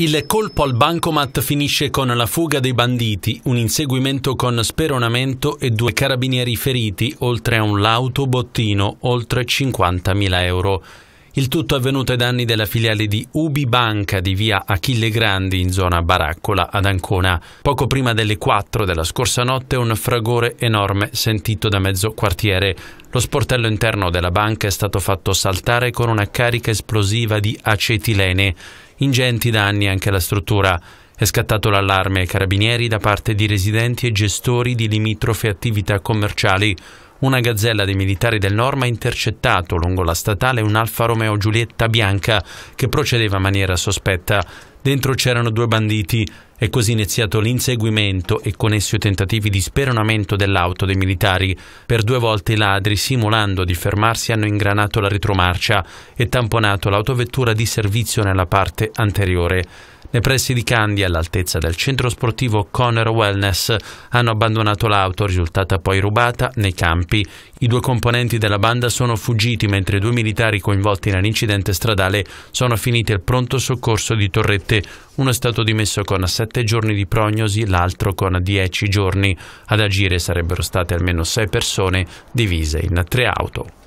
Il colpo al bancomat finisce con la fuga dei banditi, un inseguimento con speronamento e due carabinieri feriti, oltre a un lauto bottino, oltre 50.000 euro. Il tutto avvenuto ai danni della filiale di Ubi Banca di via Achille Grandi in zona Baraccola ad Ancona. Poco prima delle 4 della scorsa notte un fragore enorme sentito da mezzo quartiere. Lo sportello interno della banca è stato fatto saltare con una carica esplosiva di acetilene ingenti danni anche alla struttura. È scattato l'allarme ai carabinieri da parte di residenti e gestori di limitrofe attività commerciali una gazzella dei militari del Norma ha intercettato lungo la statale un Alfa Romeo Giulietta bianca che procedeva in maniera sospetta. Dentro c'erano due banditi. È così iniziato l'inseguimento e con esso i tentativi di speronamento dell'auto dei militari. Per due volte i ladri, simulando di fermarsi, hanno ingranato la retromarcia e tamponato l'autovettura di servizio nella parte anteriore. Nei pressi di Candia, all'altezza del centro sportivo Conner Wellness, hanno abbandonato l'auto, risultata poi rubata, nei campi. I due componenti della banda sono fuggiti, mentre due militari coinvolti nell'incidente stradale sono finiti al pronto soccorso di Torrette. Uno è stato dimesso con sette giorni di prognosi, l'altro con dieci giorni. Ad agire sarebbero state almeno sei persone, divise in tre auto.